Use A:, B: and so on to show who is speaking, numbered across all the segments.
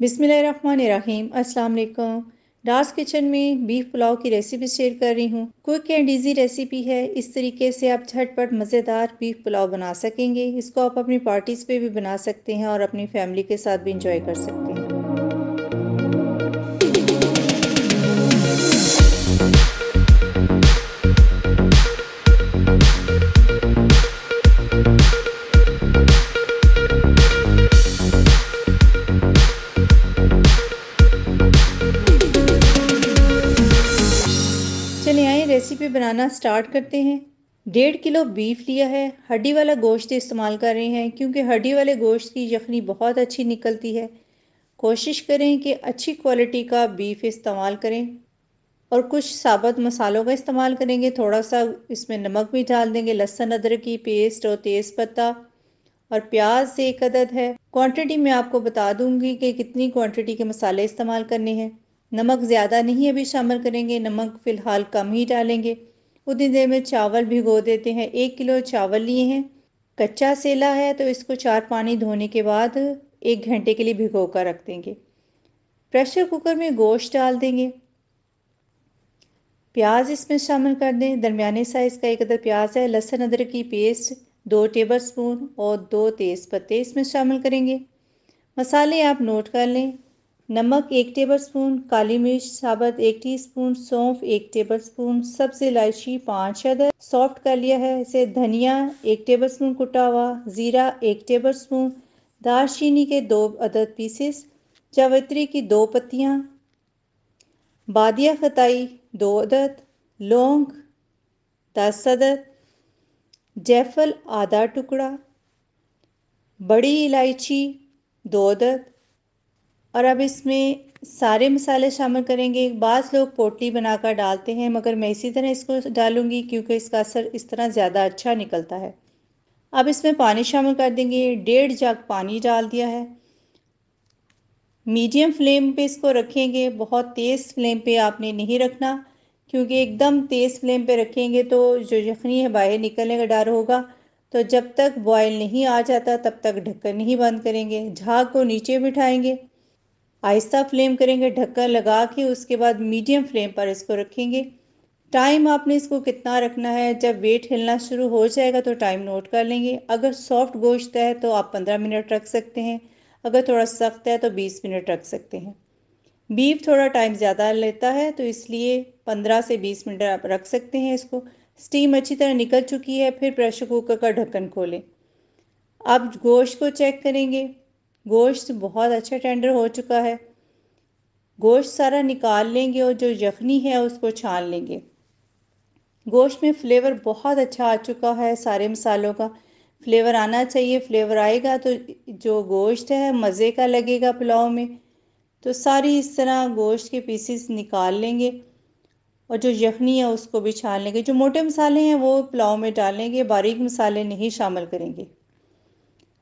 A: बिसमीम वालेकुम डास किचन में बीफ पुलाव की रेसिपी शेयर कर रही हूँ क्विक एंड इजी रेसिपी है इस तरीके से आप झटपट मज़ेदार बीफ पुलाव बना सकेंगे इसको आप अपनी पार्टीज़ पे भी बना सकते हैं और अपनी फैमिली के साथ भी इंजॉय कर सकते हैं भी बनाना स्टार्ट करते हैं डेढ़ किलो बीफ लिया है हड्डी वाला गोश्त इस्तेमाल कर रहे हैं क्योंकि हड्डी वाले गोश्त की यखनी बहुत अच्छी निकलती है कोशिश करें कि अच्छी क्वालिटी का बीफ इस्तेमाल करें और कुछ साबत मसालों का इस्तेमाल करेंगे थोड़ा सा इसमें नमक भी डाल देंगे लहसुन अदरक की पेस्ट और तेज़ पत्ता और प्याज एक अदद है क्वांटिटी मैं आपको बता दूंगी कि कितनी क्वांटिटी के मसाले इस्तेमाल करने हैं नमक ज़्यादा नहीं अभी शामिल करेंगे नमक फ़िलहाल कम ही डालेंगे उतनी देर में चावल भिगो देते हैं एक किलो चावल लिए हैं कच्चा सेला है तो इसको चार पानी धोने के बाद एक घंटे के लिए भिगो कर रख देंगे प्रेशर कुकर में गोश्त डाल देंगे प्याज इसमें शामिल कर दें दरमियाने साइज़ का एक अदर प्याज है लहसुन अदरक की पेस्ट दो टेबल स्पून और दो तेज़ पत्ते इसमें शामिल करेंगे मसाले आप नोट कर लें नमक एक टेबलस्पून काली मिर्च साबत एक टीस्पून सौंफ एक टेबलस्पून सब्ज़ इलायची पाँच अदर सॉफ्ट कर लिया है इसे धनिया एक टेबलस्पून कुटा हुआ ज़ीरा एक टेबलस्पून दालचीनी के दो अदद पीसेस चवित्री की दो पत्तियाँ बादिया खताई दो अदद लौंग दस अदद जैफल आधा टुकड़ा बड़ी इलायची दो अदद और अब इसमें सारे मसाले शामिल करेंगे बाज़ लोग पोटली बनाकर डालते हैं मगर मैं इसी तरह इसको डालूंगी क्योंकि इसका असर इस तरह ज़्यादा अच्छा निकलता है अब इसमें पानी शामिल कर देंगे डेढ़ जग पानी डाल दिया है मीडियम फ्लेम पे इसको रखेंगे बहुत तेज़ फ्लेम पे आपने नहीं रखना क्योंकि एकदम तेज़ फ्लेम पे रखेंगे तो जो यखनी है बाहर निकलने का डर होगा तो जब तक बॉयल नहीं आ जाता तब तक ढक्कन नहीं बंद करेंगे झाग को नीचे बिठाएंगे आहिस्ता फ्लेम करेंगे ढक्कन लगा के उसके बाद मीडियम फ्लेम पर इसको रखेंगे टाइम आपने इसको कितना रखना है जब वेट हिलना शुरू हो जाएगा तो टाइम नोट कर लेंगे अगर सॉफ्ट गोश्त है तो आप पंद्रह मिनट रख सकते हैं अगर थोड़ा सख्त है तो बीस मिनट रख सकते हैं बीफ थोड़ा टाइम ज़्यादा लेता है तो इसलिए पंद्रह से बीस मिनट आप रख सकते हैं इसको स्टीम अच्छी तरह निकल चुकी है फिर प्रेशर कुकर का ढक्कन खोलें आप गोश्त को चेक करेंगे गोश्त बहुत अच्छा टेंडर हो चुका है गोश्त सारा निकाल लेंगे और जो यखनी है उसको छान लेंगे गोश्त में फ्लेवर बहुत अच्छा आ चुका है सारे मसालों का फ्लेवर आना चाहिए फ्लेवर आएगा तो जो गोश्त है मज़े का लगेगा पुलाव में तो सारी इस तरह गोश्त के पीसीस निकाल लेंगे और जो यखनी है उसको भी छान लेंगे जो मोटे मसाले हैं वो पुलाव में डालेंगे बारीक मसाले नहीं शामिल करेंगे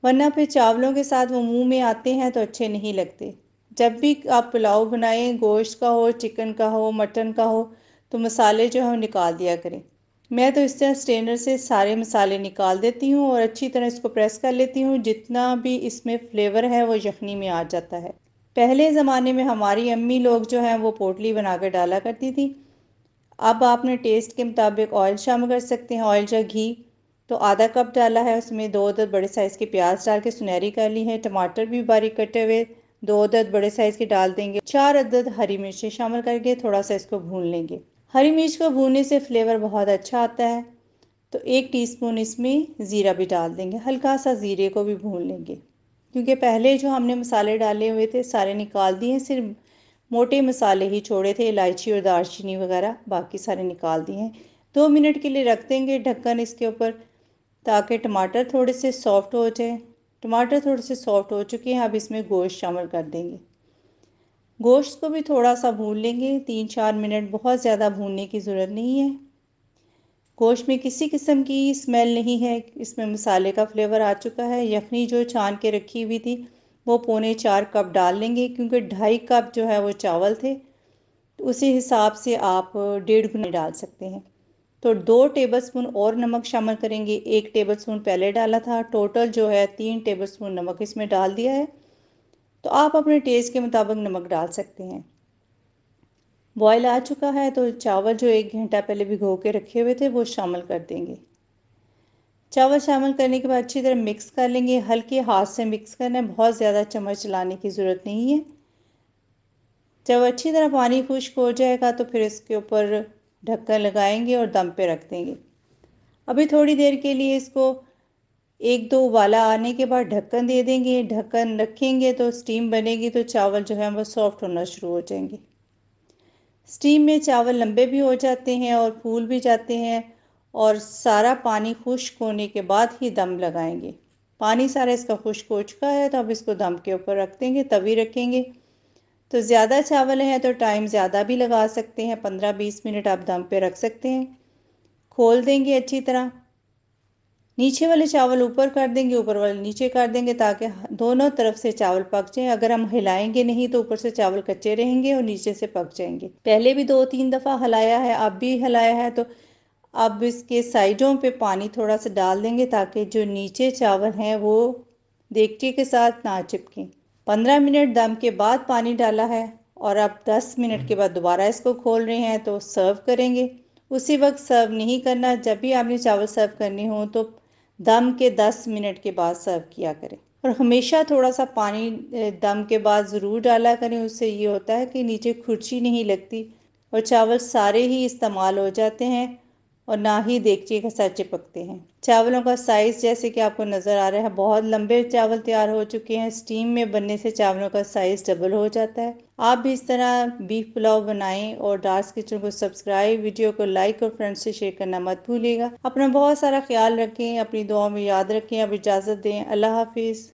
A: वरना फिर चावलों के साथ वो मुंह में आते हैं तो अच्छे नहीं लगते जब भी आप पुलाव बनाएं गोश्त का हो चिकन का हो मटन का हो तो मसाले जो है निकाल दिया करें मैं तो इस तरह स्ट्रेनर से सारे मसाले निकाल देती हूँ और अच्छी तरह इसको प्रेस कर लेती हूँ जितना भी इसमें फ्लेवर है वो यखनी में आ जाता है पहले ज़माने में हमारी अम्मी लोग जो हैं वो पोटली बना कर डाला करती थी अब आपने टेस्ट के मुताबिक ऑयल शामिल कर सकते हैं ऑयल या घी तो आधा कप डाला है उसमें दो अदद बड़े साइज़ के प्याज डाल के सुनहरी कर ली है टमाटर भी बारीक कटे हुए दो अदद बड़े साइज़ के डाल देंगे चार अदद हरी मिर्चें शामिल करके थोड़ा सा इसको भून लेंगे हरी मिर्च को भूनने से फ्लेवर बहुत अच्छा आता है तो एक टीस्पून इसमें ज़ीरा भी डाल देंगे हल्का सा ज़ीरे को भी भून लेंगे क्योंकि पहले जो हमने मसाले डाले हुए थे सारे निकाल दिए सिर्फ मोटे मसाले ही छोड़े थे इलायची और दालचीनी वगैरह बाकी सारे निकाल दिए हैं दो मिनट के लिए रख देंगे ढक्कन इसके ऊपर ताकि टमाटर थोड़े से सॉफ्ट हो जाए टमाटर थोड़े से सॉफ्ट हो चुके हैं अब इसमें गोश्त शामिल कर देंगे गोश्त को भी थोड़ा सा भून लेंगे तीन चार मिनट बहुत ज़्यादा भूनने की ज़रूरत नहीं है गोश्त में किसी किस्म की स्मेल नहीं है इसमें मसाले का फ्लेवर आ चुका है यखनी जो छान के रखी हुई थी वो पौने चार कप डाल लेंगे क्योंकि ढाई कप जो है वो चावल थे तो उसी हिसाब से आप डेढ़ गुना डाल सकते हैं तो दो टेबलस्पून और नमक शामिल करेंगे एक टेबलस्पून पहले डाला था टोटल जो है तीन टेबलस्पून नमक इसमें डाल दिया है तो आप अपने टेस्ट के मुताबिक नमक डाल सकते हैं बॉयल आ चुका है तो चावल जो एक घंटा पहले भिगो के रखे हुए थे वो शामिल कर देंगे चावल शामिल करने के बाद अच्छी तरह मिक्स कर लेंगे हल्के हाथ से मिक्स करना है बहुत ज़्यादा चम्मच चलाने की ज़रूरत नहीं है जब अच्छी तरह पानी खुश्क हो जाएगा तो फिर इसके ऊपर ढक्कन लगाएंगे और दम पे रख देंगे अभी थोड़ी देर के लिए इसको एक दो उबाला आने के बाद ढक्कन दे देंगे ढक्कन रखेंगे तो स्टीम बनेगी तो चावल जो है वो सॉफ्ट होना शुरू हो जाएंगे स्टीम में चावल लंबे भी हो जाते हैं और फूल भी जाते हैं और सारा पानी खुश्क होने के बाद ही दम लगाएंगे पानी सारा इसका खुश्क हो चुका है तो अब इसको दम के ऊपर रख देंगे तभी रखेंगे तो ज़्यादा चावल हैं तो टाइम ज़्यादा भी लगा सकते हैं पंद्रह बीस मिनट आप दम पे रख सकते हैं खोल देंगे अच्छी तरह नीचे वाले चावल ऊपर कर देंगे ऊपर वाले नीचे कर देंगे ताकि दोनों तरफ से चावल पक जाएं अगर हम हिलाएंगे नहीं तो ऊपर से चावल कच्चे रहेंगे और नीचे से पक जाएंगे पहले भी दो तीन दफ़ा हिलाया है अब भी हिलाया है तो अब इसके साइडों पे पानी थोड़ा सा डाल देंगे ताकि जो नीचे चावल हैं वो देखते के साथ ना चिपकें पंद्रह मिनट दम के बाद पानी डाला है और अब दस मिनट के हम्म। बाद दोबारा इसको खोल रहे हैं तो सर्व करेंगे उसी वक्त सर्व नहीं करना जब भी आपने चावल सर्व करने हो तो दम के दस मिनट के बाद सर्व किया करें और हमेशा थोड़ा सा पानी दम के बाद ज़रूर डाला करें उससे ये होता है कि नीचे खुर्ची नहीं लगती और चावल सारे ही इस्तेमाल हो जाते हैं और ना ही देखिए के चिपकते हैं चावलों का साइज़ जैसे कि आपको नज़र आ रहा है बहुत लंबे चावल तैयार हो चुके हैं स्टीम में बनने से चावलों का साइज़ डबल हो जाता है आप भी इस तरह बीफ पुलाव बनाएं और डार्स किचन को सब्सक्राइब वीडियो को लाइक और फ्रेंड्स से शेयर करना मत भूलिएगा अपना बहुत सारा ख्याल रखें अपनी दुआओं में याद रखें अब इजाज़त दें अल्लाह हाफिज़